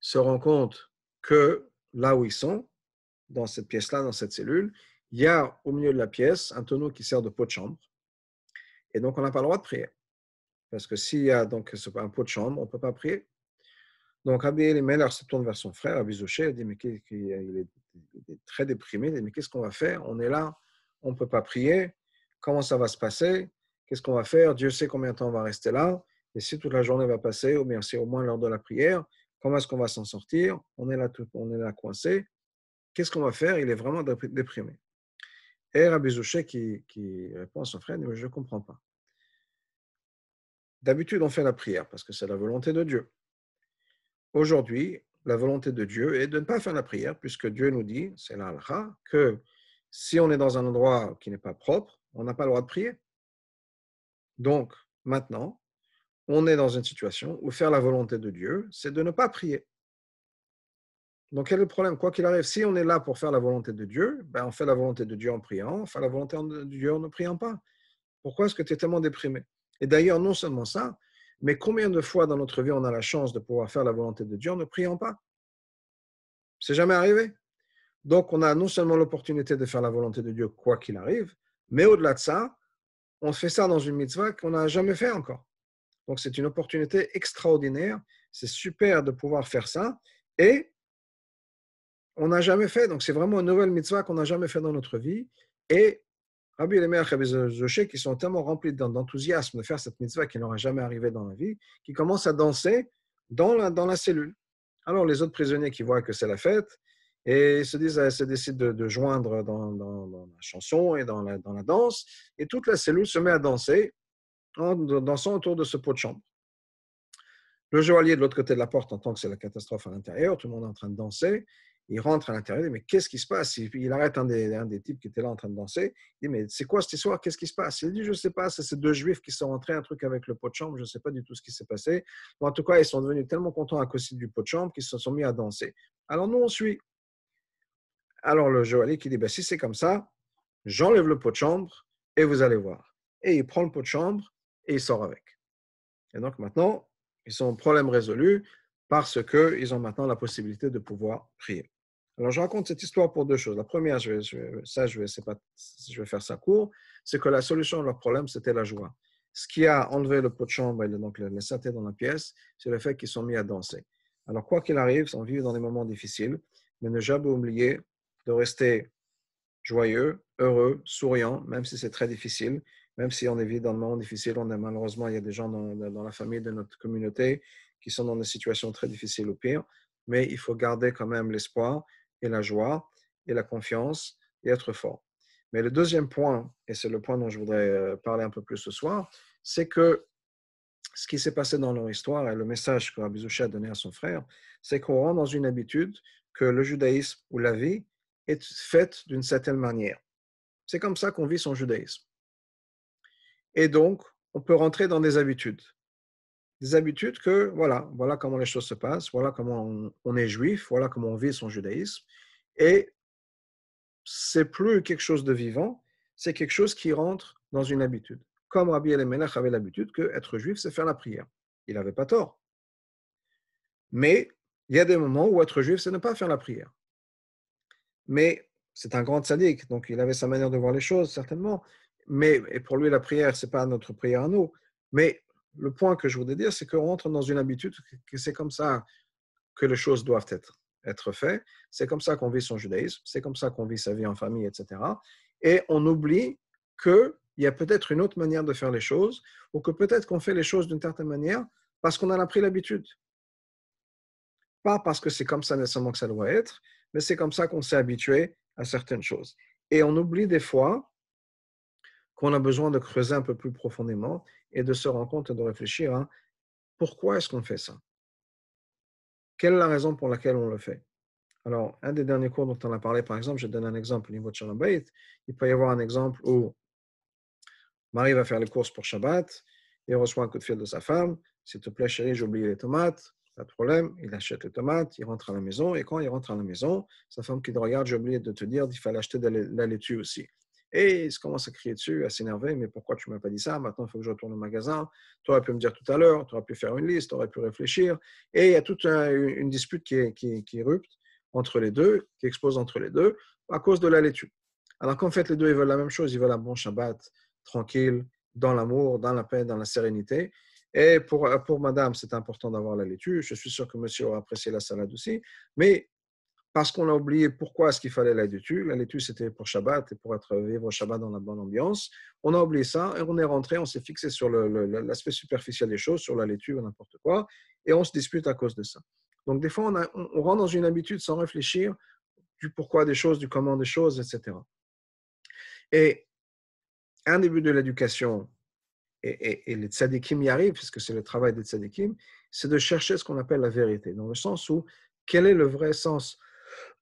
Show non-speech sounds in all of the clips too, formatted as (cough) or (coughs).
se rend compte que là où ils sont, dans cette pièce-là, dans cette cellule, il y a au milieu de la pièce un tonneau qui sert de pot de chambre. Et donc, on n'a pas le droit de prier. Parce que s'il y a donc un pot de chambre, on ne peut pas prier. Donc, et Elimelech se tourne vers son frère, Abizouché, il dit Mais il est, très déprimé. Il dit Mais qu'est-ce qu'on va faire On est là, on ne peut pas prier. Comment ça va se passer Qu'est-ce qu'on va faire Dieu sait combien de temps on va rester là. Et si toute la journée va passer, ou bien c'est au moins l'heure de la prière, Comment est-ce qu'on va s'en sortir On est là, on est là coincé. Qu'est-ce qu'on va faire Il est vraiment déprimé. Et Rabbi Zouché qui, répond à son frère, mais je ne comprends pas. D'habitude, on fait la prière parce que c'est la volonté de Dieu. Aujourd'hui, la volonté de Dieu est de ne pas faire la prière puisque Dieu nous dit, c'est l'alha, que si on est dans un endroit qui n'est pas propre, on n'a pas le droit de prier. Donc, maintenant, on est dans une situation où faire la volonté de Dieu, c'est de ne pas prier. Donc quel est le problème Quoi qu'il arrive, si on est là pour faire la volonté de Dieu, ben, on fait la volonté de Dieu en priant, on fait la volonté de Dieu en ne priant pas. Pourquoi est-ce que tu es tellement déprimé Et d'ailleurs, non seulement ça, mais combien de fois dans notre vie on a la chance de pouvoir faire la volonté de Dieu en ne priant pas C'est jamais arrivé. Donc on a non seulement l'opportunité de faire la volonté de Dieu quoi qu'il arrive, mais au-delà de ça, on fait ça dans une mitzvah qu'on n'a jamais fait encore. Donc, c'est une opportunité extraordinaire. C'est super de pouvoir faire ça. Et on n'a jamais fait. Donc, c'est vraiment une nouvelle mitzvah qu'on n'a jamais fait dans notre vie. Et Rabbi Lemer et qui sont tellement remplis d'enthousiasme de faire cette mitzvah qui n'aura jamais arrivé dans la vie, qui commencent à danser dans la, cellule. Alors, les autres prisonniers qui voient que c'est la fête, et se disent, eh, se décident de, joindre dans, la chanson et dans la danse, et toute la cellule se met à danser Hein, dansant autour de ce pot de chambre. Le joaillier de l'autre côté de la porte entend que c'est la catastrophe à l'intérieur, tout le monde est en train de danser. Il rentre à l'intérieur, il dit Mais qu'est-ce qui se passe Il arrête un des, types qui était là en train de danser. Il dit Mais c'est quoi cette histoire Qu'est-ce qui se passe Il dit Je ne sais pas, c'est ces deux juifs qui sont rentrés un truc avec le pot de chambre, je ne sais pas du tout ce qui s'est passé. en tout cas, ils sont devenus tellement contents à cause du pot de chambre qu'ils se sont mis à danser. Alors nous, on suit. Alors le joaillier qui dit ben, Si c'est comme ça, j'enlève le pot de chambre et vous allez voir. Et il prend le pot de chambre et il sort avec. Et donc maintenant, ils ont un problème résolu parce qu'ils ont maintenant la possibilité de pouvoir prier. Alors, je raconte cette histoire pour deux choses. La première, je vais, ça, je vais, pas, je vais faire ça court, c'est que la solution à leur problème, c'était la joie. Ce qui a enlevé le pot de chambre et donc les dans la pièce, c'est le fait qu'ils sont mis à danser. Alors, quoi qu'il arrive, on vit dans des moments difficiles, mais ne jamais oublier de rester joyeux, heureux, souriant, même si c'est très difficile, même si on vit dans le moment difficile, on est malheureusement, il y a des gens dans, la famille de notre communauté qui sont dans des situations très difficiles ou pire, mais il faut garder quand même l'espoir et la joie et la confiance et être fort. Mais le deuxième point, et c'est le point dont je voudrais euh, parler un peu plus ce soir, c'est que ce qui s'est passé dans leur histoire et le message que Rabbi a donné à son frère, c'est qu'on rentre dans une habitude que le judaïsme ou la vie est faite d'une certaine manière. C'est comme ça qu'on vit son judaïsme. Et donc, on peut rentrer dans des habitudes. Des habitudes que, voilà, voilà comment les choses se passent, voilà comment on, est juif, voilà comment on vit son judaïsme. Et c'est plus quelque chose de vivant, c'est quelque chose qui rentre dans une habitude. Comme Rabbi Elimelech avait l'habitude que être juif, c'est faire la prière. Il n'avait pas tort. Mais il y a des moments où être juif, c'est ne pas faire la prière. Mais c'est un grand sadique, donc il avait sa manière de voir les choses, certainement. Mais, et pour lui, la prière, ce n'est pas notre prière à nous. Mais le point que je voudrais dire, c'est qu'on rentre dans une habitude que c'est comme ça que les choses doivent être, être faites. C'est comme ça qu'on vit son judaïsme, c'est comme ça qu'on vit sa vie en famille, etc. Et on oublie qu'il y a peut-être une autre manière de faire les choses, ou que peut-être qu'on fait les choses d'une certaine manière parce qu'on en a pris l'habitude. Pas parce que c'est comme ça nécessairement que ça doit être, mais c'est comme ça qu'on s'est habitué à certaines choses. Et on oublie des fois qu'on a besoin de creuser un peu plus profondément et de se rendre compte et de réfléchir à pourquoi est-ce qu'on fait ça Quelle est la raison pour laquelle on le fait Alors, un des derniers cours dont on a parlé, par exemple, je donne un exemple au niveau de Shalom Il peut y avoir un exemple où Marie va faire les courses pour Shabbat et reçoit un coup de fil de sa femme. S'il te plaît, chérie, j'ai oublié les tomates. Pas de problème. Il achète les tomates, il rentre à la maison. Et quand il rentre à la maison, sa femme qui le regarde, j'ai oublié de te dire qu'il fallait acheter de la laitue aussi. Et il se commence à crier dessus, à s'énerver. Mais pourquoi tu ne m'as pas dit ça Maintenant, il faut que je retourne au magasin. Tu aurais pu me dire tout à l'heure, tu aurais pu faire une liste, tu aurais pu réfléchir. Et il y a toute une dispute qui, qui, qui érupte entre les deux, qui explose entre les deux, à cause de la laitue. Alors qu'en fait, les deux, ils veulent la même chose. Ils veulent un bon Shabbat, tranquille, dans l'amour, dans la paix, dans la sérénité. Et pour, pour madame, c'est important d'avoir la laitue. Je suis sûr que monsieur aura apprécié la salade aussi. Mais parce qu'on a oublié pourquoi est-ce qu'il fallait la laitue. La laitue, c'était pour Shabbat et pour être vivre Shabbat dans la bonne ambiance. On a oublié ça et on est rentré, on s'est fixé sur l'aspect superficiel des choses, sur la laitue ou n'importe quoi, et on se dispute à cause de ça. Donc des fois, on, rentre dans une habitude sans réfléchir du pourquoi des choses, du comment des choses, etc. Et un début de l'éducation, et, et, et, les tzadikim y arrivent, puisque c'est le travail des tzadikim, c'est de chercher ce qu'on appelle la vérité, dans le sens où quel est le vrai sens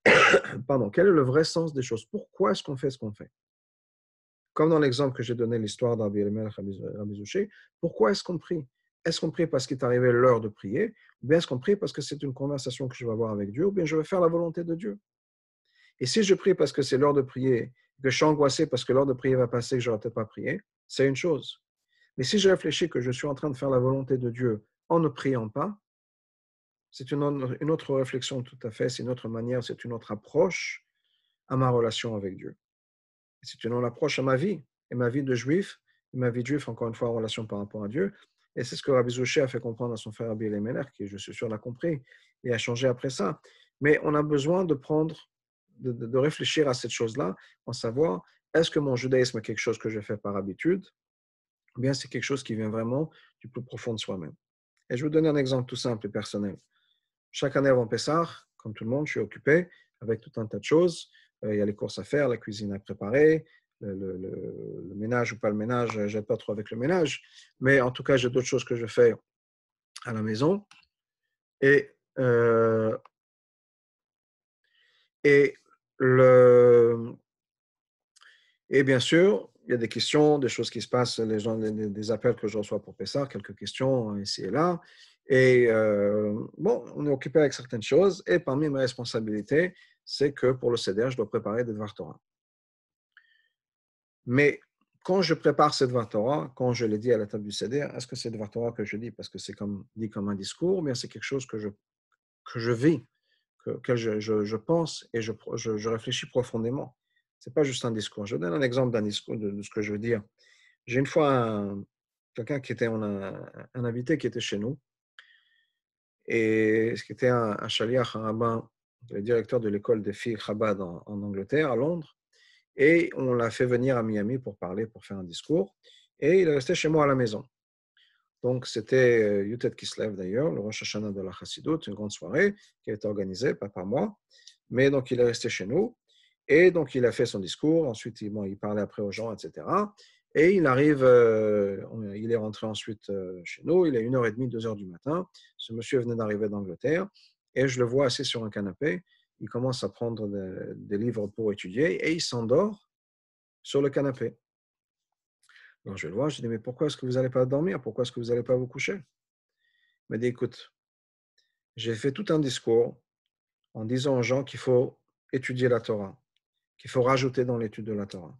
(coughs) pardon, quel est le vrai sens des choses Pourquoi est-ce qu'on fait ce qu'on fait Comme dans l'exemple que j'ai donné, l'histoire d'Abi Elimel euh, pourquoi est-ce qu'on prie Est-ce qu'on prie parce qu'il est arrivé l'heure de prier Ou bien est-ce qu'on prie parce que c'est une conversation que je vais avoir avec Dieu Ou bien je vais faire la volonté de Dieu Et si je prie parce que c'est l'heure de prier, que je suis angoissé parce que l'heure de prier va passer, que je n'aurai peut-être pas prié, c'est une chose. Mais si je réfléchis que je suis en train de faire la volonté de Dieu en ne priant pas, c'est une, autre réflexion tout à fait, c'est une autre manière, c'est une autre approche à ma relation avec Dieu. C'est une autre approche à ma vie, et ma vie de juif, et ma vie de juif, encore une fois, en relation par rapport à Dieu. Et c'est ce que Rabbi Zouché a fait comprendre à son frère et qui, je suis sûr, l'a compris et a changé après ça. Mais on a besoin de prendre, de, de réfléchir à cette chose-là, en savoir est-ce que mon judaïsme est quelque chose que je fais par habitude, ou bien c'est quelque chose qui vient vraiment du plus profond de soi-même. Et je vais vous donner un exemple tout simple et personnel. Chaque année avant Pessah, comme tout le monde, je suis occupé avec tout un tas de choses. Euh, il y a les courses à faire, la cuisine à préparer, le, ménage ou pas le ménage, euh, j'aide pas trop avec le ménage. Mais en tout cas, j'ai d'autres choses que je fais à la maison. Et, euh, et, le, et bien sûr, il y a des questions, des choses qui se passent, des, des appels que je reçois pour Pessah, quelques questions ici et là. Et euh, bon, on est occupé avec certaines choses. Et parmi mes responsabilités, c'est que pour le CDR, je dois préparer des Dvar Torah. Mais quand je prépare ces Dvar Torah, quand je les dis à la table du CDR, est-ce que c'est Dvar Torah que je dis parce que c'est comme, dit comme un discours, mais c'est quelque chose que je, que je vis, que, que je, je, pense et je, je réfléchis profondément. Ce n'est pas juste un discours. Je donne un exemple d'un discours, de, ce que je veux dire. J'ai une fois quelqu'un qui était, un invité qui était chez nous, et ce qui était un, un shaliach, rabbin, le directeur de l'école des filles Chabad en, Angleterre, à Londres. Et on l'a fait venir à Miami pour parler, pour faire un discours. Et il est resté chez moi à la maison. Donc c'était euh, Yutet Kislev d'ailleurs, le Rosh Hashanah de la Chassidut, une grande soirée qui a été organisée, pas par moi. Mais donc il est resté chez nous. Et donc il a fait son discours. Ensuite, il parlait après aux gens, etc. Et il arrive, euh, il est rentré ensuite euh, chez nous, il est 1h30, 2h du matin. Ce monsieur venait d'arriver d'Angleterre et je le vois assis sur un canapé. Il commence à prendre des, livres pour étudier et il s'endort sur le canapé. Alors je le vois, je dis Mais pourquoi est-ce que vous n'allez pas dormir Pourquoi est-ce que vous n'allez pas vous coucher Il m'a dit Écoute, j'ai fait tout un discours en disant aux gens qu'il faut étudier la Torah, qu'il faut rajouter dans l'étude de la Torah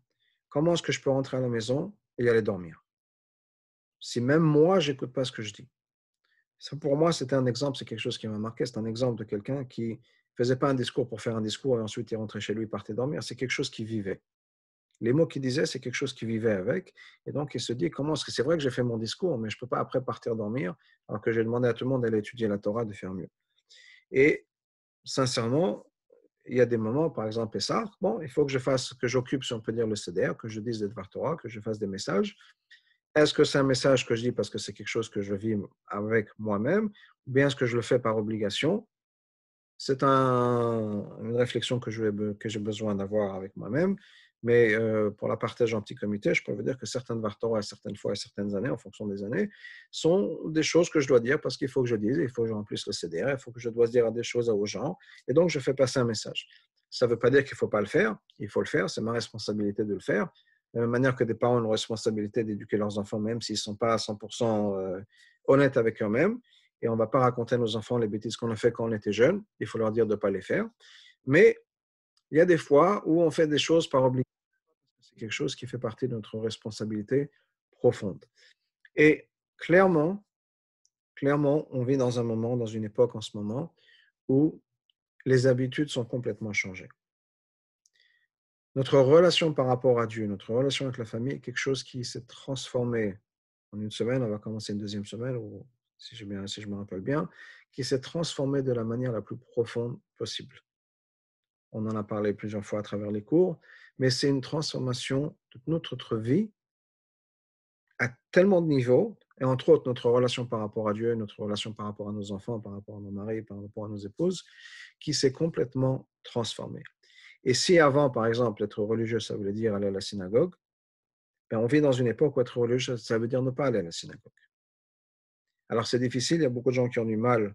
comment est-ce que je peux rentrer à la maison et aller dormir Si même moi, j'écoute pas ce que je dis. Ça, pour moi, c'était un exemple, c'est quelque chose qui m'a marqué. C'est un exemple de quelqu'un qui faisait pas un discours pour faire un discours et ensuite il rentrait chez lui et partait dormir. C'est quelque chose qui vivait. Les mots qu'il disait, c'est quelque chose qui vivait avec. Et donc, il se dit, comment est-ce que c'est vrai que j'ai fait mon discours, mais je ne peux pas après partir dormir alors que j'ai demandé à tout le monde d'aller étudier la Torah, de faire mieux. Et sincèrement, il y a des moments, par exemple ça, bon, il faut que je fasse, que j'occupe, si on peut dire, le CDR, que je dise des que je fasse des messages. Est-ce que c'est un message que je dis parce que c'est quelque chose que je vis avec moi-même, ou bien est-ce que je le fais par obligation C'est une réflexion que j'ai besoin d'avoir avec moi-même. Mais euh, pour la partage en petit comité, je peux vous dire que certaines à certaines fois et certaines années, en fonction des années, sont des choses que je dois dire parce qu'il faut que je dise, il faut que j'en remplisse le CDR, il faut que je dois dire des choses aux gens. Et donc, je fais passer un message. Ça ne veut pas dire qu'il ne faut pas le faire, il faut le faire, c'est ma responsabilité de le faire. De la même manière que des parents ont la responsabilité d'éduquer leurs enfants, même s'ils ne sont pas à 100% euh, honnêtes avec eux-mêmes. Et on ne va pas raconter à nos enfants les bêtises qu'on a fait quand on était jeune, il faut leur dire de ne pas les faire. Mais il y a des fois où on fait des choses par obligation. C'est quelque chose qui fait partie de notre responsabilité profonde. Et clairement, clairement, on vit dans un moment, dans une époque en ce moment, où les habitudes sont complètement changées. Notre relation par rapport à Dieu, notre relation avec la famille est quelque chose qui s'est transformé en une semaine, on va commencer une deuxième semaine, ou si, si je me rappelle bien, qui s'est transformé de la manière la plus profonde possible on en a parlé plusieurs fois à travers les cours, mais c'est une transformation de notre, notre vie à tellement de niveaux, et entre autres notre relation par rapport à Dieu, notre relation par rapport à nos enfants, par rapport à nos maris, par rapport à nos épouses, qui s'est complètement transformée. Et si avant, par exemple, être religieux, ça voulait dire aller à la synagogue, ben on vit dans une époque où être religieux, ça veut dire ne pas aller à la synagogue. Alors c'est difficile, il y a beaucoup de gens qui ont eu mal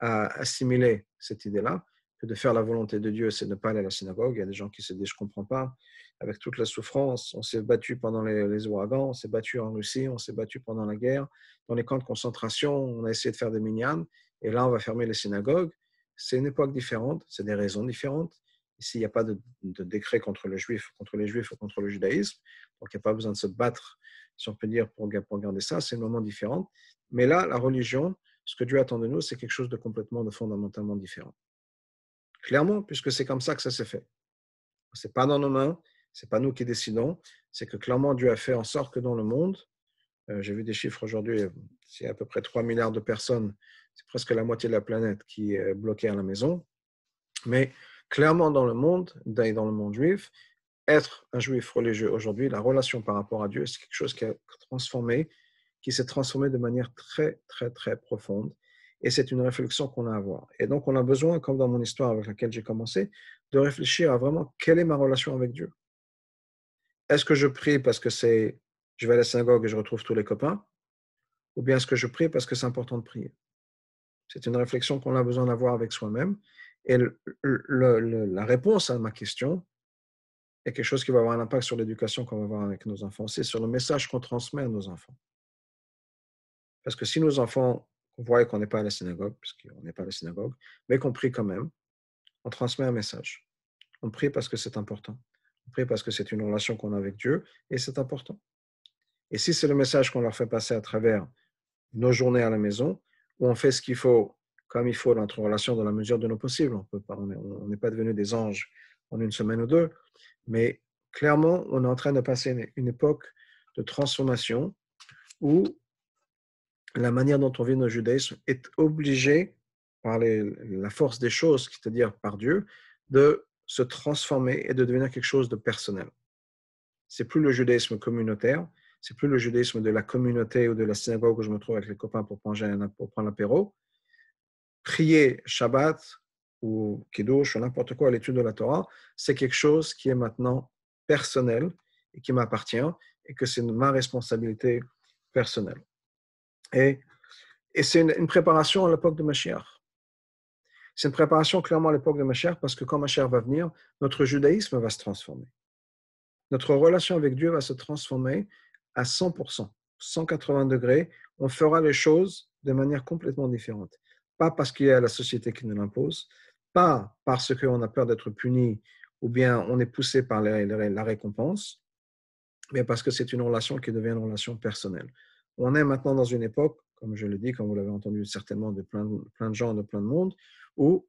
à assimiler cette idée-là, de faire la volonté de Dieu, c'est de ne pas aller à la synagogue. Il y a des gens qui se disent, je ne comprends pas, avec toute la souffrance, on s'est battu pendant les, ouragans, on s'est battu en Russie, on s'est battu pendant la guerre, dans les camps de concentration, on a essayé de faire des minyams. et là, on va fermer les synagogues. C'est une époque différente, c'est des raisons différentes. Ici, il n'y a pas de, décret contre les juifs, contre les juifs ou contre le judaïsme, donc il n'y a pas besoin de se battre, si on peut dire, pour, pour garder ça, c'est un moment différent. Mais là, la religion, ce que Dieu attend de nous, c'est quelque chose de complètement, de fondamentalement différent clairement, puisque c'est comme ça que ça s'est fait. Ce n'est pas dans nos mains, ce n'est pas nous qui décidons, c'est que clairement Dieu a fait en sorte que dans le monde, euh, j'ai vu des chiffres aujourd'hui, euh, c'est à peu près 3 milliards de personnes, c'est presque la moitié de la planète qui est bloquée à la maison, mais clairement dans le monde, dans le monde juif, être un juif religieux aujourd'hui, la relation par rapport à Dieu, c'est quelque chose qui a transformé, qui s'est transformé de manière très, très, très profonde. Et c'est une réflexion qu'on a à avoir. Et donc, on a besoin, comme dans mon histoire avec laquelle j'ai commencé, de réfléchir à vraiment quelle est ma relation avec Dieu. Est-ce que je prie parce que c'est je vais à la synagogue et je retrouve tous les copains Ou bien est-ce que je prie parce que c'est important de prier C'est une réflexion qu'on a besoin d'avoir avec soi-même. Et la réponse à ma question est quelque chose qui va avoir un impact sur l'éducation qu'on va avoir avec nos enfants. C'est sur le message qu'on transmet à nos enfants. Parce que si nos enfants qu'on voit qu'on n'est pas à la synagogue, parce qu'on n'est pas à la synagogue, mais qu'on prie quand même, on transmet un message. On prie parce que c'est important. On prie parce que c'est une relation qu'on a avec Dieu et c'est important. Et si c'est le message qu'on leur fait passer à travers nos journées à la maison, où on fait ce qu'il faut, comme il faut, dans notre relation, dans la mesure de nos possibles, on peut pas, on n'est pas devenu des anges en une semaine ou deux, mais clairement, on est en train de passer une époque de transformation où la manière dont on vit nos judaïsme est obligée, par la force des choses, c'est-à-dire par Dieu, de se transformer et de devenir quelque chose de personnel. C'est plus le judaïsme communautaire, c'est plus le judaïsme de la communauté ou de la synagogue où je me trouve avec les copains pour prendre, pour prendre l'apéro. Prier Shabbat ou Kiddush ou n'importe quoi à l'étude de la Torah, c'est quelque chose qui est maintenant personnel et qui m'appartient et que c'est ma responsabilité personnelle. Et, c'est une, préparation à l'époque de Mashiach. C'est une préparation clairement à l'époque de Mashiach parce que quand Mashiach va venir, notre judaïsme va se transformer. Notre relation avec Dieu va se transformer à 100%, 180 degrés. On fera les choses de manière complètement différente. Pas parce qu'il y a la société qui nous l'impose, pas parce qu'on a peur d'être puni ou bien on est poussé par la récompense, mais parce que c'est une relation qui devient une relation personnelle. On est maintenant dans une époque, comme je le dis, comme vous l'avez entendu certainement de plein, de gens, de plein de monde, où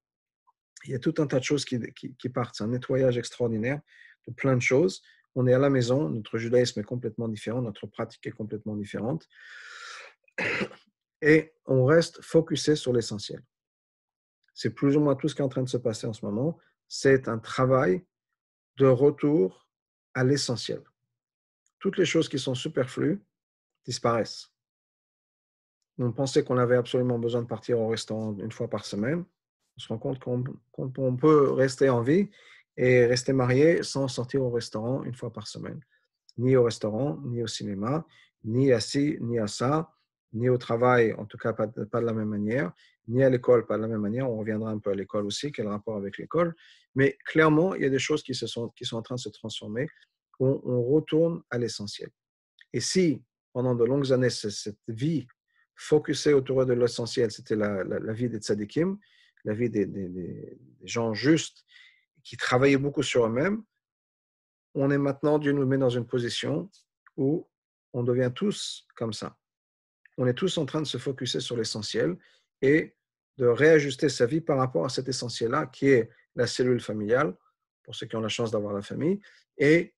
il y a tout un tas de choses qui, qui partent. C'est un nettoyage extraordinaire de plein de choses. On est à la maison, notre judaïsme est complètement différent, notre pratique est complètement différente. Et on reste focusé sur l'essentiel. C'est plus ou moins tout ce qui est en train de se passer en ce moment. C'est un travail de retour à l'essentiel. Toutes les choses qui sont superflues, disparaissent. On pensait qu'on avait absolument besoin de partir au restaurant une fois par semaine. On se rend compte qu'on peut rester en vie et rester marié sans sortir au restaurant une fois par semaine. Ni au restaurant, ni au cinéma, ni à ci, ni à ça, ni au travail, en tout cas pas de, la même manière, ni à l'école, pas de la même manière. On reviendra un peu à l'école aussi, quel rapport avec l'école. Mais clairement, il y a des choses qui, se sont, qui sont en train de se transformer. où on retourne à l'essentiel. Et si pendant de longues années cette vie focusée autour de l'essentiel. C'était la, vie des tzadikim, la vie des, des, gens justes qui travaillaient beaucoup sur eux-mêmes. On est maintenant, Dieu nous met dans une position où on devient tous comme ça. On est tous en train de se focuser sur l'essentiel et de réajuster sa vie par rapport à cet essentiel-là qui est la cellule familiale, pour ceux qui ont la chance d'avoir la famille, et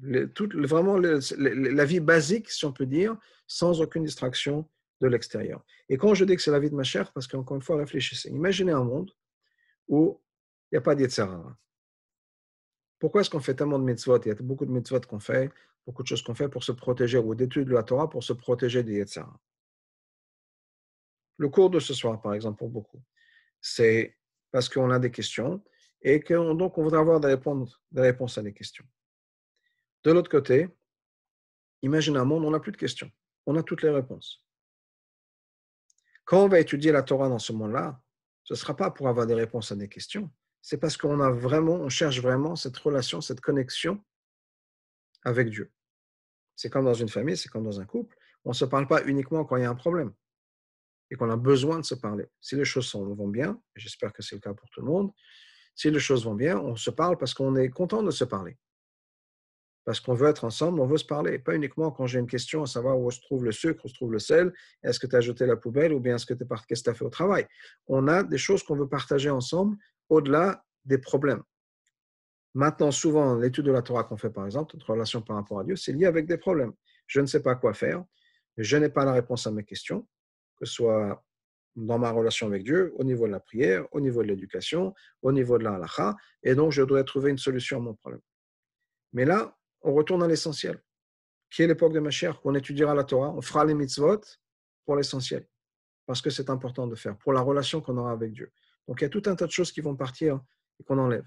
vraiment la vie basique, si on peut dire, sans aucune distraction de l'extérieur. Et quand je dis que c'est la vie de ma chère, parce qu'encore une fois, réfléchissez. Imaginez un monde où il n'y a pas d'Yetzerara. Pourquoi est-ce qu'on fait tellement de mitzvot Il y a beaucoup de mitzvot qu'on fait, beaucoup de choses qu'on fait pour se protéger, ou d'études de la Torah pour se protéger des Yetzerara. Le cours de ce soir, par exemple, pour beaucoup, c'est parce qu'on a des questions et que donc on voudrait avoir des réponses, des réponses à des questions. De l'autre côté, imagine un monde où on n'a plus de questions. On a toutes les réponses. Quand on va étudier la Torah dans ce monde-là, ce ne sera pas pour avoir des réponses à des questions. C'est parce qu'on a vraiment, on cherche vraiment cette relation, cette connexion avec Dieu. C'est comme dans une famille, c'est comme dans un couple. On ne se parle pas uniquement quand il y a un problème et qu'on a besoin de se parler. Si les choses vont bien, j'espère que c'est le cas pour tout le monde, si les choses vont bien, on se parle parce qu'on est content de se parler parce qu'on veut être ensemble, on veut se parler. Pas uniquement quand j'ai une question à savoir où se trouve le sucre, où se trouve le sel, est-ce que tu as jeté la poubelle ou bien est-ce que tu quest as fait au travail. On a des choses qu'on veut partager ensemble au-delà des problèmes. Maintenant, souvent, l'étude de la Torah qu'on fait, par exemple, notre relation par rapport à Dieu, c'est lié avec des problèmes. Je ne sais pas quoi faire, je n'ai pas la réponse à mes questions, que ce soit dans ma relation avec Dieu, au niveau de la prière, au niveau de l'éducation, au niveau de la halakha, et donc je dois trouver une solution à mon problème. Mais là, on retourne à l'essentiel, qui est l'époque de ma chère, on étudiera la Torah, on fera les mitzvot pour l'essentiel, parce que c'est important de faire, pour la relation qu'on aura avec Dieu. Donc il y a tout un tas de choses qui vont partir et qu'on enlève.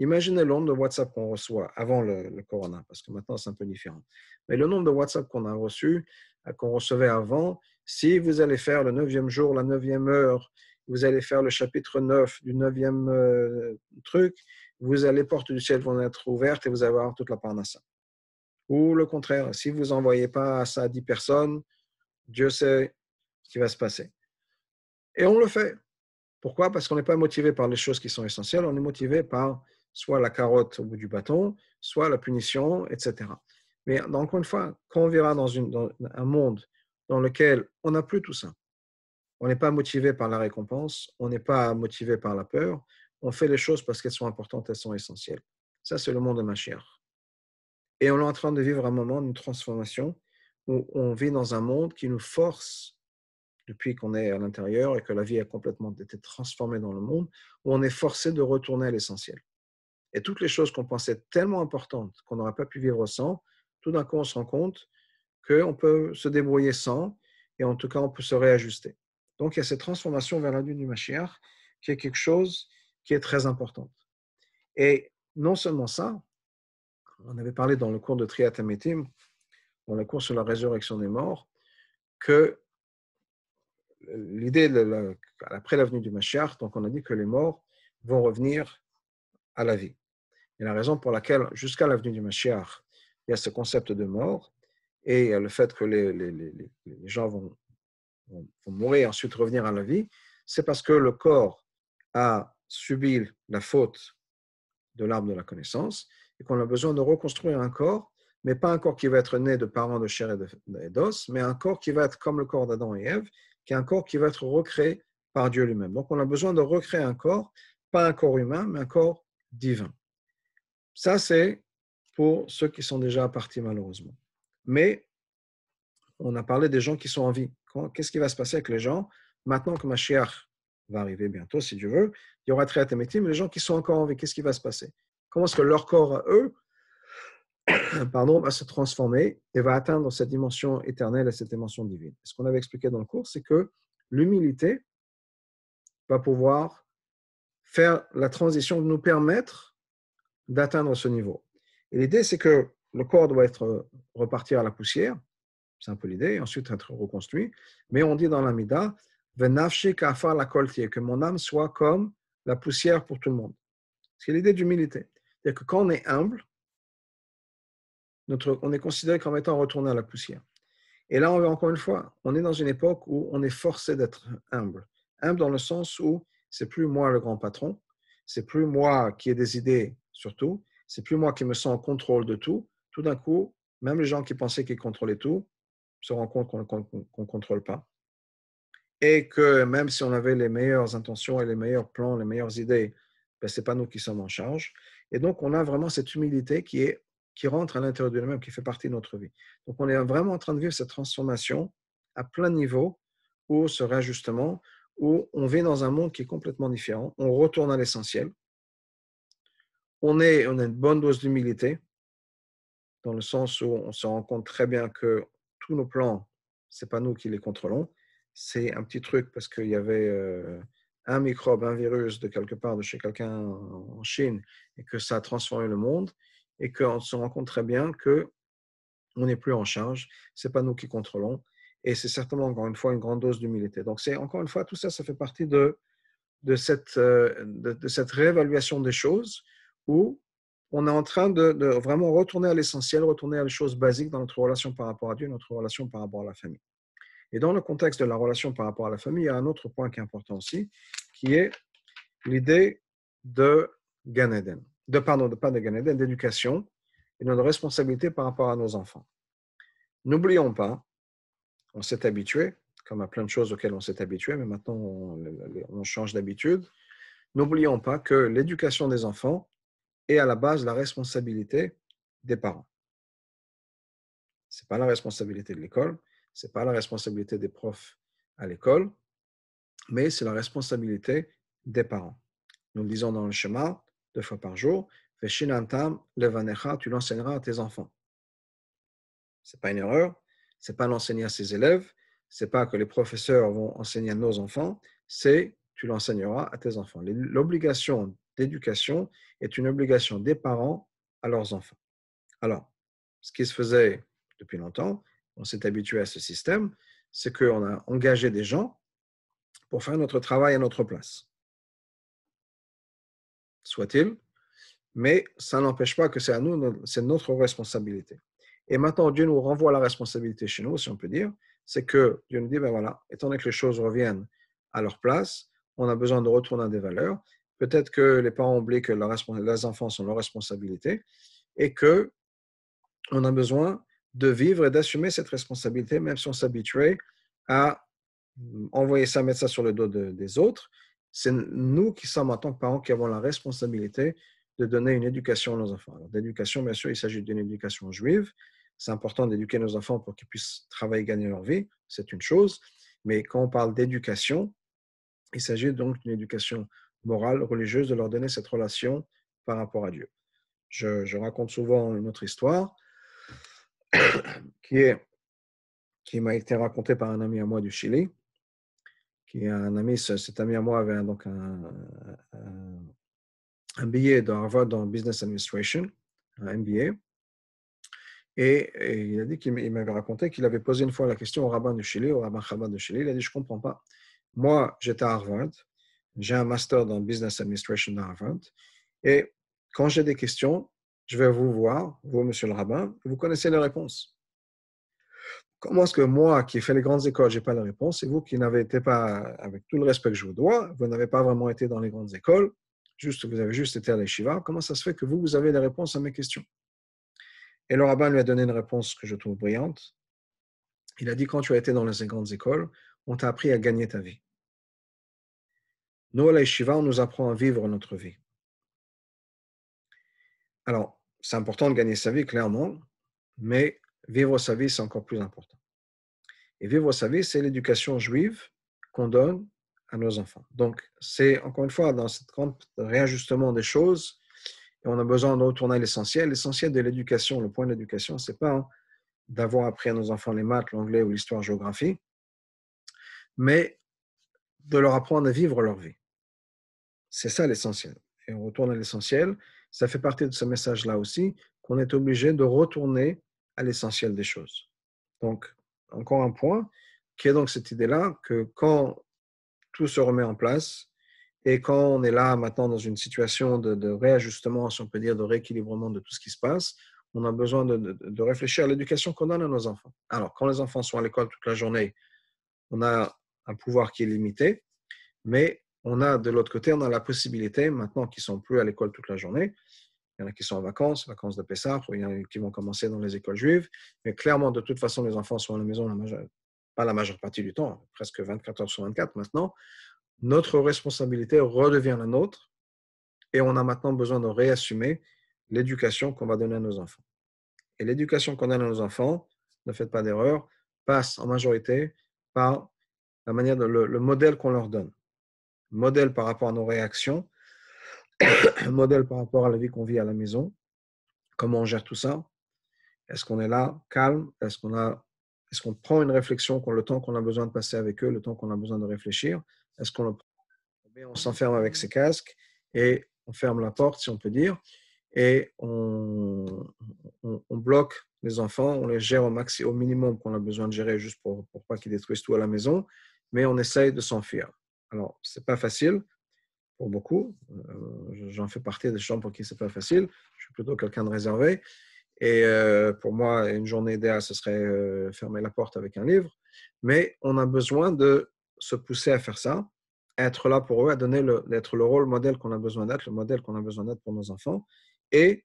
Imaginez le nombre de WhatsApp qu'on reçoit avant le, corona, parce que maintenant c'est un peu différent. Mais le nombre de WhatsApp qu'on a reçu, euh, qu'on recevait avant, si vous allez faire le neuvième jour, la neuvième heure, vous allez faire le chapitre 9 du neuvième euh, truc, vous allez, portes du ciel vont être ouvertes et vous allez avoir toute la parnassa. Ou le contraire, si vous n'envoyez pas ça à 10 personnes, Dieu sait ce qui va se passer. Et on le fait. Pourquoi Parce qu'on n'est pas motivé par les choses qui sont essentielles, on est motivé par soit la carotte au bout du bâton, soit la punition, etc. Mais encore une fois, quand on verra dans un monde dans lequel on n'a plus tout ça, on n'est pas motivé par la récompense, on n'est pas motivé par la peur, on fait les choses parce qu'elles sont importantes, elles sont essentielles. Ça, c'est le monde de Mashiach. Et on est en train de vivre un moment d'une transformation où on vit dans un monde qui nous force, depuis qu'on est à l'intérieur et que la vie a complètement été transformée dans le monde, où on est forcé de retourner à l'essentiel. Et toutes les choses qu'on pensait tellement importantes qu'on n'aurait pas pu vivre sans, tout d'un coup, on se rend compte qu'on peut se débrouiller sans, et en tout cas, on peut se réajuster. Donc, il y a cette transformation vers la lune du Mashiach, qui est quelque chose qui est très importante. Et non seulement ça, on avait parlé dans le cours de Triatametim, dans le cours sur la résurrection des morts, que l'idée, la, après l'avenue du Mashiach, donc on a dit que les morts vont revenir à la vie. Et la raison pour laquelle, jusqu'à l'avenue du Mashiach, il y a ce concept de mort et le fait que les, gens vont, vont, vont, mourir et ensuite revenir à la vie, c'est parce que le corps a subit la faute de l'arbre de la connaissance et qu'on a besoin de reconstruire un corps, mais pas un corps qui va être né de parents de chair et d'os, mais un corps qui va être comme le corps d'Adam et Ève, qui est un corps qui va être recréé par Dieu lui-même. Donc on a besoin de recréer un corps, pas un corps humain, mais un corps divin. Ça, c'est pour ceux qui sont déjà partis malheureusement. Mais on a parlé des gens qui sont en vie. Qu'est-ce qui va se passer avec les gens maintenant que Mashiach va arriver bientôt, si Dieu veut il y aura très mais les gens qui sont encore en vie, qu'est-ce qui va se passer Comment est-ce que leur corps eux (coughs) pardon, va se transformer et va atteindre cette dimension éternelle et cette dimension divine Ce qu'on avait expliqué dans le cours, c'est que l'humilité va pouvoir faire la transition, nous permettre d'atteindre ce niveau. Et l'idée, c'est que le corps doit être euh, repartir à la poussière, c'est un peu l'idée, ensuite être reconstruit. Mais on dit dans l'amida, que mon âme soit comme la poussière pour tout le monde. C'est l'idée d'humilité. C'est-à-dire que quand on est humble, notre, on est considéré comme étant retourné à la poussière. Et là, encore une fois, on est dans une époque où on est forcé d'être humble. Humble dans le sens où c'est plus moi le grand patron, c'est plus moi qui ai des idées sur surtout, c'est plus moi qui me sens en contrôle de tout. Tout d'un coup, même les gens qui pensaient qu'ils contrôlaient tout se rendent compte qu'on ne contrôle pas et que même si on avait les meilleures intentions et les meilleurs plans, les meilleures idées, ben, c'est ce n'est pas nous qui sommes en charge. Et donc, on a vraiment cette humilité qui, est, qui rentre à l'intérieur de nous-mêmes, qui fait partie de notre vie. Donc, on est vraiment en train de vivre cette transformation à plein niveau ou ce réajustement où on vit dans un monde qui est complètement différent. On retourne à l'essentiel. On, est, on a une bonne dose d'humilité, dans le sens où on se rend compte très bien que tous nos plans, ce n'est pas nous qui les contrôlons c'est un petit truc parce qu'il y avait euh, un microbe, un virus de quelque part, de chez quelqu'un en Chine, et que ça a transformé le monde, et qu'on se rend compte très bien que on n'est plus en charge, c'est pas nous qui contrôlons, et c'est certainement encore une fois une grande dose d'humilité. Donc c'est encore une fois tout ça, ça fait partie de de cette euh, cette réévaluation des choses où on est en train de vraiment retourner à l'essentiel, retourner à les choses basiques dans notre relation par rapport à Dieu, notre relation par rapport à la famille. Et dans le contexte de la relation par rapport à la famille, il y a un autre point qui est important aussi, qui est l'idée de Gan de pardon, de pas de Gan d'éducation et de responsabilité par rapport à nos enfants. N'oublions pas, on s'est habitué, comme à plein de choses auxquelles on s'est habitué, mais maintenant on, on change d'habitude. N'oublions pas que l'éducation des enfants est à la base la responsabilité des parents. Ce n'est pas la responsabilité de l'école, ce n'est pas la responsabilité des profs à l'école, mais c'est la responsabilité des parents. Nous le disons dans le schéma, deux fois par jour, Veshinantam tu l'enseigneras à tes enfants. Ce n'est pas une erreur, ce n'est pas l'enseigner à ses élèves, ce n'est pas que les professeurs vont enseigner à nos enfants, c'est tu l'enseigneras à tes enfants. L'obligation d'éducation est une obligation des parents à leurs enfants. Alors, ce qui se faisait depuis longtemps, on s'est habitué à ce système, c'est qu'on a engagé des gens pour faire notre travail à notre place. Soit-il, mais ça n'empêche pas que c'est à nous, c'est notre responsabilité. Et maintenant, Dieu nous renvoie la responsabilité chez nous, si on peut dire, c'est que Dieu nous dit, ben voilà, étant donné que les choses reviennent à leur place, on a besoin de retourner à des valeurs. Peut-être que les parents oublient que leurs enfants sont leurs responsabilités et que on a besoin de vivre et d'assumer cette responsabilité, même si on s'habituait à envoyer ça, mettre ça sur le dos des autres. C'est nous qui sommes en tant que parents qui avons la responsabilité de donner une éducation à nos enfants. Alors, d'éducation, bien sûr, il s'agit d'une éducation juive. C'est important d'éduquer nos enfants pour qu'ils puissent travailler et gagner leur vie, c'est une chose. Mais quand on parle d'éducation, il s'agit donc d'une éducation morale, religieuse, de leur donner cette relation par rapport à Dieu. je raconte souvent une autre histoire qui est qui m'a été raconté par un ami à moi du Chili, qui est un ami, cet ami à moi avait donc un, un, billet de dans Business Administration, un MBA, et, il a dit qu'il m'avait raconté qu'il avait posé une fois la question au rabbin du Chili, au rabbin Chabad du Chili, il a dit, je ne comprends pas, moi j'étais à Harvard, j'ai un master dans Business Administration à Harvard, et quand j'ai des questions, je vais vous voir, vous, monsieur le rabbin, vous connaissez les réponses. Comment est-ce que moi, qui ai fait les grandes écoles, je n'ai pas la réponse, et vous qui n'avez été pas, avec tout le respect que je vous dois, vous n'avez pas vraiment été dans les grandes écoles, juste, vous avez juste été à l'Eshiva. comment ça se fait que vous, vous avez les réponses à mes questions Et le rabbin lui a donné une réponse que je trouve brillante. Il a dit, quand tu as été dans les grandes écoles, on t'a appris à gagner ta vie. Nous, à l'Eshiva, on nous apprend à vivre notre vie. Alors, c'est important de gagner sa vie, clairement, mais vivre sa vie, c'est encore plus important. Et vivre sa vie, c'est l'éducation juive qu'on donne à nos enfants. Donc, c'est encore une fois dans ce grand réajustement des choses, et on a besoin de retourner à l'essentiel. L'essentiel de l'éducation, le point d'éducation, n'est pas d'avoir appris à nos enfants les maths, l'anglais ou l'histoire-géographie, mais de leur apprendre à vivre leur vie. C'est ça l'essentiel. Et on retourne à l'essentiel ça fait partie de ce message-là aussi, qu'on est obligé de retourner à l'essentiel des choses. Donc, encore un point, qui est donc cette idée-là que quand tout se remet en place et quand on est là maintenant dans une situation de, réajustement, si on peut dire, de rééquilibrement de tout ce qui se passe, on a besoin de réfléchir à l'éducation qu'on donne à nos enfants. Alors, quand les enfants sont à l'école toute la journée, on a un pouvoir qui est limité, mais on a de l'autre côté, on a la possibilité, maintenant qu'ils sont plus à l'école toute la journée, il y en a qui sont en vacances, vacances de Pessah, il y en a qui vont commencer dans les écoles juives, mais clairement, de toute façon, les enfants sont à la maison, la majeure, pas la majeure partie du temps, presque 24 heures sur 24 maintenant. Notre responsabilité redevient la nôtre et on a maintenant besoin de réassumer l'éducation qu'on va donner à nos enfants. Et l'éducation qu'on donne à nos enfants, ne faites pas d'erreur, passe en majorité par la manière le modèle qu'on leur donne modèle par rapport à nos réactions, (coughs) modèle par rapport à la vie qu'on vit à la maison, comment on gère tout ça, est-ce qu'on est là, calme, est-ce qu'on a... Est-ce qu'on prend une réflexion, le temps qu'on a besoin de passer avec eux, le temps qu'on a besoin de réfléchir, est-ce qu'on On s'enferme avec ses casques et on ferme la porte, si on peut dire, et on, bloque les enfants, on les gère au, maxi, au minimum qu'on a besoin de gérer juste pour, ne pas qu'ils détruisent tout à la maison, mais on essaye de s'enfuir. Alors, ce n'est pas facile pour beaucoup. Euh, j'en fais partie des gens pour qui ce n'est pas facile. Je suis plutôt quelqu'un de réservé. Et euh, pour moi, une journée idéale, ce serait euh, fermer la porte avec un livre. Mais on a besoin de se pousser à faire ça, être là pour eux, à donner le, le rôle modèle qu'on a besoin d'être, le modèle qu'on a besoin d'être pour nos enfants. Et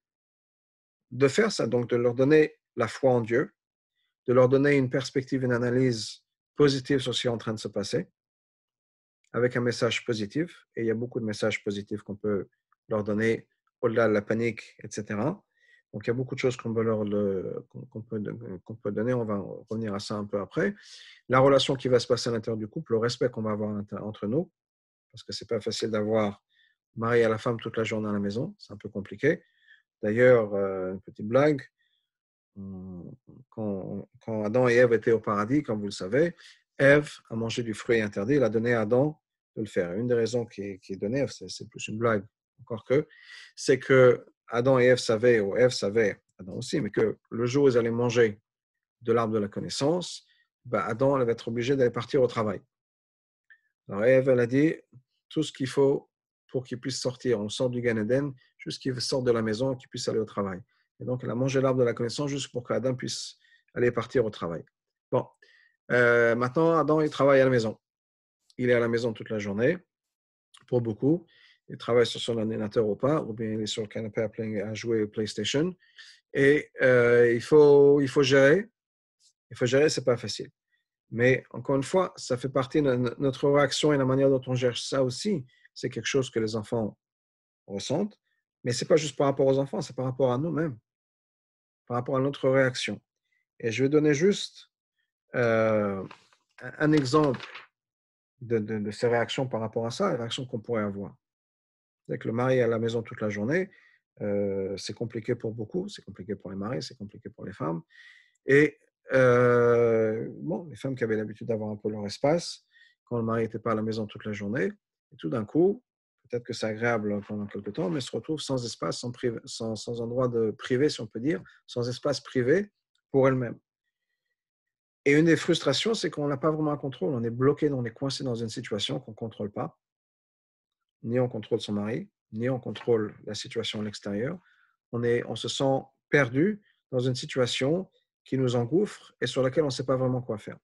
de faire ça, donc de leur donner la foi en Dieu, de leur donner une perspective, une analyse positive sur ce qui est en train de se passer, avec un message positif. Et il y a beaucoup de messages positifs qu'on peut leur donner au-delà de la panique, etc. Donc il y a beaucoup de choses qu'on peut, leur, le, qu'on peut, qu'on peut donner. On va revenir à ça un peu après. La relation qui va se passer à l'intérieur du couple, le respect qu'on va avoir entre nous, parce que c'est pas facile d'avoir mari à la femme toute la journée à la maison, c'est un peu compliqué. D'ailleurs, euh, une petite blague, quand, Adam et Ève étaient au paradis, comme vous le savez, Ève a mangé du fruit interdit, elle a donné à Adam de le faire. Une des raisons qui est, donnée, c'est plus une blague encore que, c'est que Adam et Eve savaient, ou Eve savait, Adam aussi, mais que le jour où ils allaient manger de l'arbre de la connaissance, bah, Adam elle va être obligé d'aller partir au travail. Alors Eve, elle a dit tout ce qu'il faut pour qu'il puisse sortir. On sort du Gan Eden qu'il sorte de la maison et qu'il puisse aller au travail. Et donc, elle a mangé l'arbre de la connaissance juste pour qu'Adam puisse aller partir au travail. Bon. Euh, maintenant, Adam, il travaille à la maison il est à la maison toute la journée, pour beaucoup. Il travaille sur son ordinateur ou pas, ou bien il est sur le canapé à, jouer PlayStation. Et euh, il, faut, il faut gérer. Il faut gérer, c'est pas facile. Mais encore une fois, ça fait partie de notre réaction et la manière dont on gère ça aussi. C'est quelque chose que les enfants ressentent. Mais ce n'est pas juste par rapport aux enfants, c'est par rapport à nous-mêmes, par rapport à notre réaction. Et je vais donner juste euh, un exemple de, ces ses réactions par rapport à ça, les réactions qu'on pourrait avoir. C'est que le mari est à la maison toute la journée, euh, c'est compliqué pour beaucoup, c'est compliqué pour les maris, c'est compliqué pour les femmes. Et euh, bon, les femmes qui avaient l'habitude d'avoir un peu leur espace, quand le mari n'était pas à la maison toute la journée, tout d'un coup, peut-être que c'est agréable pendant quelque temps, mais se retrouvent sans espace, sans, sans endroit de privé, si on peut dire, sans espace privé pour elles-mêmes. Et une des frustrations, c'est qu'on n'a pas vraiment un contrôle. On est bloqué, on est coincé dans une situation qu'on ne contrôle pas. Ni on contrôle son mari, ni on contrôle la situation à l'extérieur. On, on se sent perdu dans une situation qui nous engouffre et sur laquelle on ne sait pas vraiment quoi faire.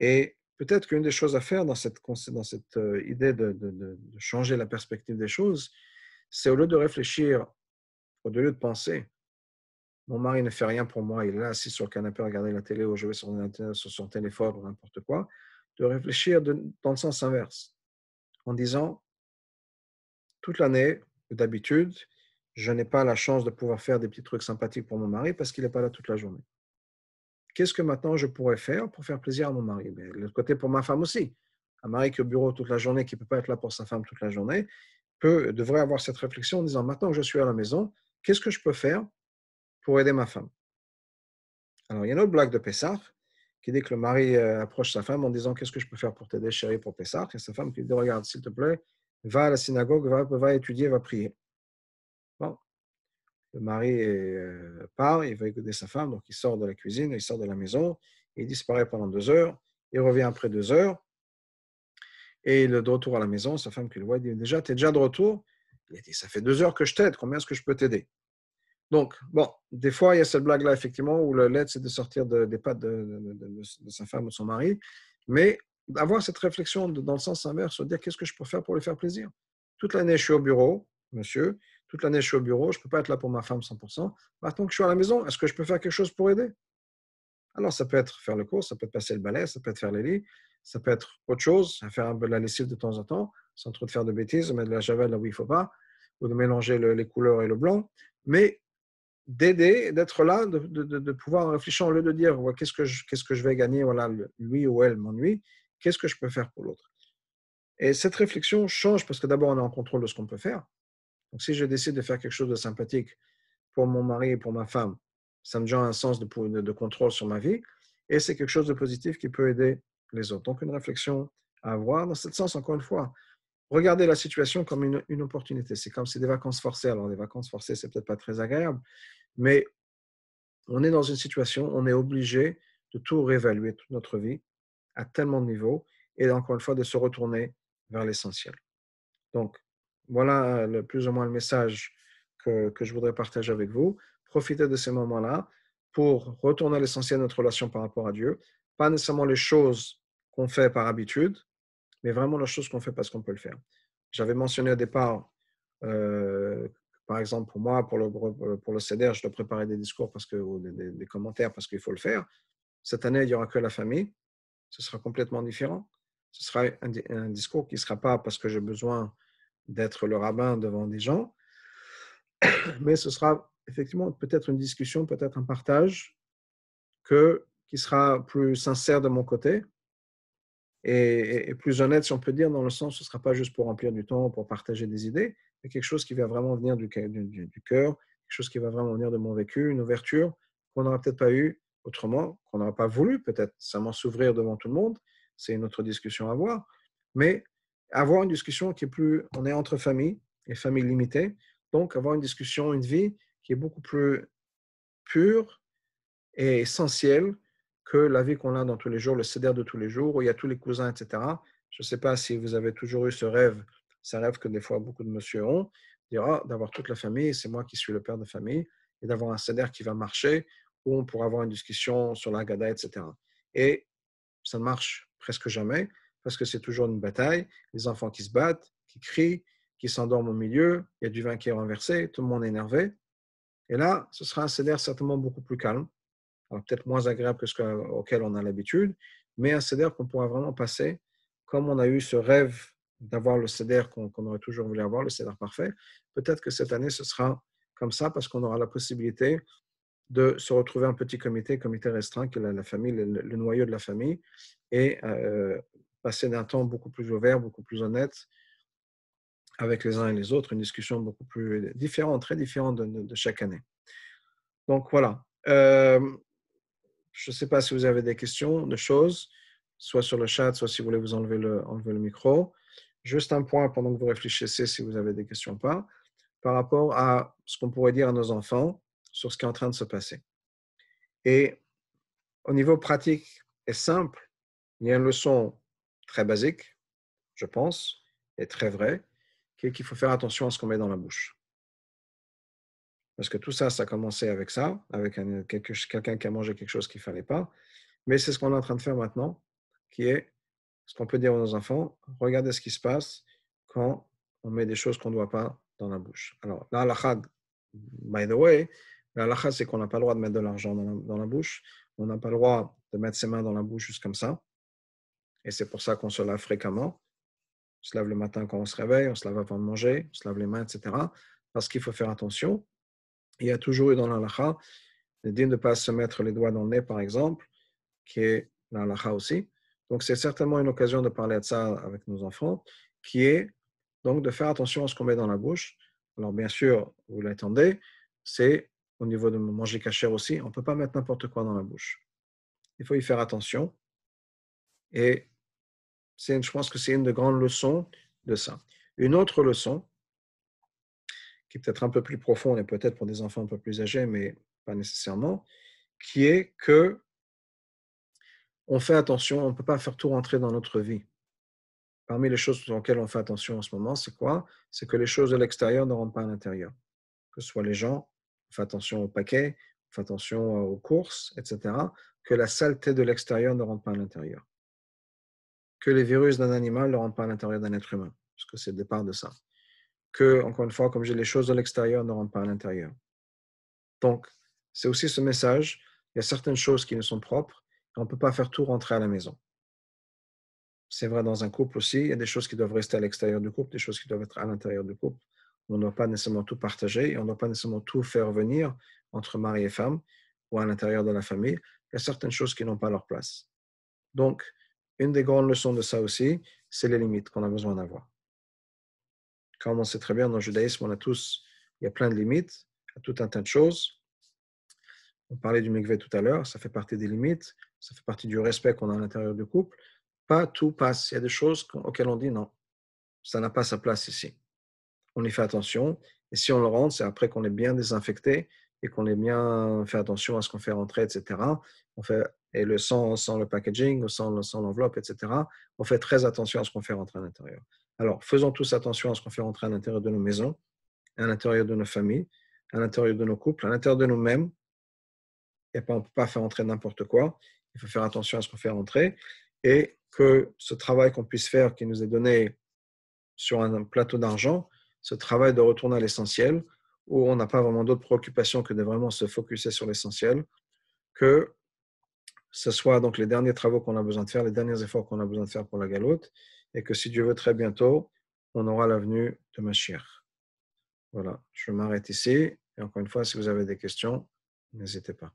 Et peut-être qu'une des choses à faire dans cette, dans cette euh, idée de, de, changer la perspective des choses, c'est au lieu de réfléchir, au lieu de penser, mon mari ne fait rien pour moi. Il est là assis sur le canapé à regarder la télé ou jouer sur, sur son téléphone ou n'importe quoi. De réfléchir dans le sens inverse en disant toute l'année, d'habitude, je n'ai pas la chance de pouvoir faire des petits trucs sympathiques pour mon mari parce qu'il n'est pas là toute la journée. Qu'est-ce que maintenant je pourrais faire pour faire plaisir à mon mari Mais l'autre côté pour ma femme aussi. Un mari qui est au bureau toute la journée, qui ne peut pas être là pour sa femme toute la journée, peut, devrait avoir cette réflexion en disant maintenant que je suis à la maison, qu'est-ce que je peux faire pour aider ma femme. Alors, il y a une autre blague de Pessah qui dit que le mari euh, approche sa femme en disant Qu'est-ce que je peux faire pour t'aider, chérie, pour Pessah Et sa femme qui dit Regarde, s'il te plaît, va à la synagogue, va, va étudier, va prier. Bon. Le mari euh, part, il va écouter sa femme, donc il sort de la cuisine, il sort de la maison, il disparaît pendant deux heures, il revient après deux heures, et il est de retour à la maison. Sa femme qui le voit dit Déjà, tu es déjà de retour Il dit Ça fait deux heures que je t'aide, combien est-ce que je peux t'aider donc, bon, des fois, il y a cette blague-là, effectivement, où le c'est de sortir des pattes de, sa femme ou de son mari. Mais avoir cette réflexion dans le sens inverse, se dire qu'est-ce que je peux faire pour lui faire plaisir. Toute l'année, je suis au bureau, monsieur. Toute l'année, je suis au bureau. Je ne peux pas être là pour ma femme 100%. Maintenant que je suis à la maison, est-ce que je peux faire quelque chose pour aider Alors, ça peut être faire le cours, ça peut être passer le balai, ça peut être faire les lits, ça peut être autre chose, faire un peu de la lessive de temps en temps, sans trop de faire de bêtises, mettre de la javel là où il ne faut pas, ou de mélanger les couleurs et le blanc. Mais d'aider, d'être là, de, de, de, pouvoir réfléchir au lieu de dire qu'est-ce que je, vais gagner, voilà, lui ou elle m'ennuie, qu'est-ce que je peux faire pour l'autre. Et cette réflexion change parce que d'abord on est en contrôle de ce qu'on peut faire. Donc si je décide de faire quelque chose de sympathique pour mon mari et pour ma femme, ça me donne un sens de, de contrôle sur ma vie et c'est quelque chose de positif qui peut aider les autres. Donc une réflexion à avoir dans ce sens encore une fois regardez la situation comme une, opportunité. C'est comme si des vacances forcées. Alors, les vacances forcées, c'est peut-être pas très agréable, mais on est dans une situation, on est obligé de tout réévaluer toute notre vie à tellement de niveaux et encore une fois de se retourner vers l'essentiel. Donc, voilà le, plus ou moins le message que, que je voudrais partager avec vous. Profitez de ces moments-là pour retourner à l'essentiel de notre relation par rapport à Dieu, pas nécessairement les choses qu'on fait par habitude, mais vraiment la chose qu'on fait parce qu'on peut le faire. J'avais mentionné au départ, euh, par exemple, pour moi, pour le, euh, pour le je dois préparer des discours parce que, ou des, commentaires parce qu'il faut le faire. Cette année, il n'y aura que la famille. Ce sera complètement différent. Ce sera un, un discours qui ne sera pas parce que j'ai besoin d'être le rabbin devant des gens, (coughs) mais ce sera effectivement peut-être une discussion, peut-être un partage que, qui sera plus sincère de mon côté, et, plus honnête, si on peut dire, dans le sens ce ne sera pas juste pour remplir du temps, pour partager des idées, mais quelque chose qui va vraiment venir du, du cœur, quelque chose qui va vraiment venir de mon vécu, une ouverture qu'on n'aurait peut-être pas eue autrement, qu'on n'aurait pas voulu peut-être seulement s'ouvrir devant tout le monde. C'est une autre discussion à avoir. Mais avoir une discussion qui est plus... On est entre familles et familles limitées. Donc, avoir une discussion, une vie qui est beaucoup plus pure et essentielle que la vie qu'on a dans tous les jours, le CDR de tous les jours, où il y a tous les cousins, etc. Je ne sais pas si vous avez toujours eu ce rêve, c'est un rêve que des fois beaucoup de monsieur ont, ah, d'avoir toute la famille, c'est moi qui suis le père de famille, et d'avoir un CDR qui va marcher, où on pourra avoir une discussion sur la Gada, etc. Et ça ne marche presque jamais, parce que c'est toujours une bataille, les enfants qui se battent, qui crient, qui s'endorment au milieu, il y a du vin qui est renversé, tout le monde est énervé. Et là, ce sera un CDR certainement beaucoup plus calme, peut-être moins agréable que ce auquel on a l'habitude, mais un CDR qu'on pourra vraiment passer, comme on a eu ce rêve d'avoir le CDR qu'on aurait toujours voulu avoir, le CDR parfait, peut-être que cette année, ce sera comme ça parce qu'on aura la possibilité de se retrouver un petit comité, comité restreint, qui est la, famille, le, noyau de la famille, et euh, passer d'un temps beaucoup plus ouvert, beaucoup plus honnête avec les uns et les autres, une discussion beaucoup plus différente, très différente de, chaque année. Donc voilà. Euh, je ne sais pas si vous avez des questions, des choses, soit sur le chat, soit si vous voulez vous enlever le, enlever le micro. Juste un point pendant que vous réfléchissez si vous avez des questions ou pas, par rapport à ce qu'on pourrait dire à nos enfants sur ce qui est en train de se passer. Et au niveau pratique et simple, il y a une leçon très basique, je pense, et très vraie, qui est qu'il faut faire attention à ce qu'on met dans la bouche parce que tout ça, ça a commencé avec ça, avec quelqu'un qui a mangé quelque chose qu'il ne fallait pas. Mais c'est ce qu'on est en train de faire maintenant, qui est ce qu'on peut dire aux enfants, regardez ce qui se passe quand on met des choses qu'on ne doit pas dans la bouche. Alors, la by the way, la c'est qu'on n'a pas le droit de mettre de l'argent dans, la, dans, la, bouche, on n'a pas le droit de mettre ses mains dans la bouche juste comme ça. Et c'est pour ça qu'on se lave fréquemment. On se lave le matin quand on se réveille, on se lave avant de manger, on se lave les mains, etc. Parce qu'il faut faire attention il y a toujours eu dans l'alaha le dit de ne pas se mettre les doigts dans le nez, par exemple, qui est l'alaha aussi. Donc, c'est certainement une occasion de parler de ça avec nos enfants, qui est donc de faire attention à ce qu'on met dans la bouche. Alors, bien sûr, vous l'attendez, c'est au niveau de manger cachère aussi, on ne peut pas mettre n'importe quoi dans la bouche. Il faut y faire attention. Et une, je pense que c'est une de grandes leçons de ça. Une autre leçon, qui est peut-être un peu plus profond et peut-être pour des enfants un peu plus âgés, mais pas nécessairement, qui est que on fait attention, on ne peut pas faire tout rentrer dans notre vie. Parmi les choses auxquelles on fait attention en ce moment, c'est quoi C'est que les choses de l'extérieur ne rentrent pas à l'intérieur. Que ce soit les gens, on fait attention au paquet, on fait attention euh, aux courses, etc. Que la saleté de l'extérieur ne rentre pas à l'intérieur. Que les virus d'un animal ne rentrent pas à l'intérieur d'un être humain, parce que c'est le départ de ça que, encore une fois, comme j'ai les choses de l'extérieur, ne rentrent pas à l'intérieur. Donc, c'est aussi ce message. Il y a certaines choses qui ne sont propres. Et on ne peut pas faire tout rentrer à la maison. C'est vrai dans un couple aussi. Il y a des choses qui doivent rester à l'extérieur du couple, des choses qui doivent être à l'intérieur du couple. On ne doit pas nécessairement tout partager et on ne doit pas nécessairement tout faire venir entre mari et femme ou à l'intérieur de la famille. Il y a certaines choses qui n'ont pas leur place. Donc, une des grandes leçons de ça aussi, c'est les limites qu'on a besoin d'avoir. Comme on sait très bien, dans le judaïsme, on a tous, il y a plein de limites à tout un tas de choses. On parlait du mikveh tout à l'heure, ça fait partie des limites, ça fait partie du respect qu'on a à l'intérieur du couple. Pas tout passe. Il y a des choses auxquelles on dit non, ça n'a pas sa place ici. On y fait attention. Et si on le rentre, c'est après qu'on est bien désinfecté et qu'on est bien fait attention à ce qu'on fait rentrer, etc. On fait et le sang sans le packaging, sans, sans l'enveloppe, etc. On fait très attention à ce qu'on fait rentrer à l'intérieur. Alors, faisons tous attention à ce qu'on fait rentrer à l'intérieur de nos maisons, à l'intérieur de nos familles, à l'intérieur de nos couples, à l'intérieur de nous-mêmes. Et on ne peut pas faire entrer n'importe quoi. Il faut faire attention à ce qu'on fait rentrer. Et que ce travail qu'on puisse faire, qui nous est donné sur un plateau d'argent, ce travail de retourner à l'essentiel, où on n'a pas vraiment d'autres préoccupations que de vraiment se focuser sur l'essentiel, que ce soit donc les derniers travaux qu'on a besoin de faire, les derniers efforts qu'on a besoin de faire pour la galotte et que si Dieu veut très bientôt, on aura l'avenue de de Mashiach. Voilà, je m'arrête ici. Et encore une fois, si vous avez des questions, n'hésitez pas.